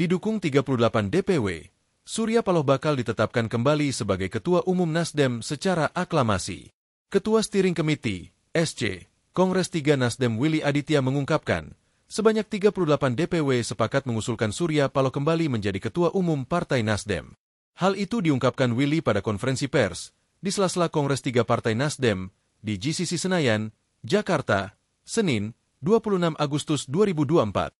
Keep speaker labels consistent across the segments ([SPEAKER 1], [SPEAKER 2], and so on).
[SPEAKER 1] didukung 38 DPW, Surya Paloh bakal ditetapkan kembali sebagai Ketua Umum Nasdem secara aklamasi. Ketua Steering Committee, SC, Kongres 3 Nasdem Willy Aditya mengungkapkan, sebanyak 38 DPW sepakat mengusulkan Surya Paloh kembali menjadi Ketua Umum Partai Nasdem. Hal itu diungkapkan Willy pada konferensi pers di sela-sela Kongres 3 Partai Nasdem di GCC Senayan, Jakarta, Senin, 26 Agustus 2024.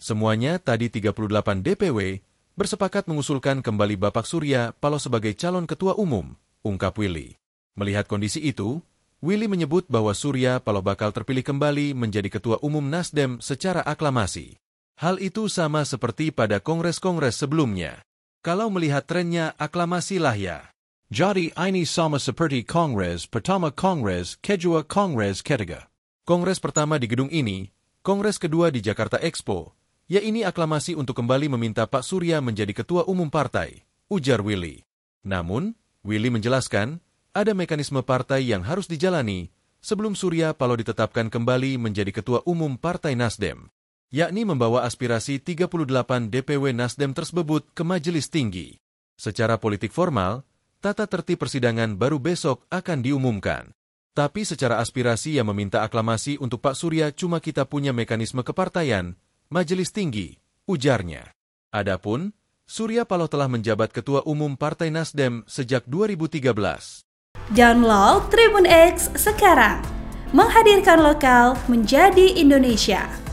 [SPEAKER 1] Semuanya tadi 38 DPW bersepakat mengusulkan kembali Bapak Surya Paloh sebagai calon ketua umum, ungkap Willy. Melihat kondisi itu, Willy menyebut bahwa Surya Paloh bakal terpilih kembali menjadi ketua umum Nasdem secara aklamasi. Hal itu sama seperti pada kongres-kongres sebelumnya. Kalau melihat trennya, aklamasi lah ya. Jadi ini sama seperti kongres pertama kongres kedua kongres ketiga. Kongres pertama di gedung ini, kongres kedua di Jakarta Expo, Ya ini aklamasi untuk kembali meminta Pak Surya menjadi ketua umum partai, ujar Willy. Namun, Willy menjelaskan, ada mekanisme partai yang harus dijalani sebelum Surya Paloh ditetapkan kembali menjadi ketua umum Partai Nasdem, yakni membawa aspirasi 38 DPW Nasdem tersebut ke majelis tinggi. Secara politik formal, tata tertib persidangan baru besok akan diumumkan. Tapi secara aspirasi yang meminta aklamasi untuk Pak Surya cuma kita punya mekanisme kepartaian Majelis Tinggi, ujarnya. Adapun, Surya Paloh telah menjabat Ketua Umum Partai Nasdem sejak 2013. Download Tribun X sekarang. Menghadirkan lokal menjadi Indonesia.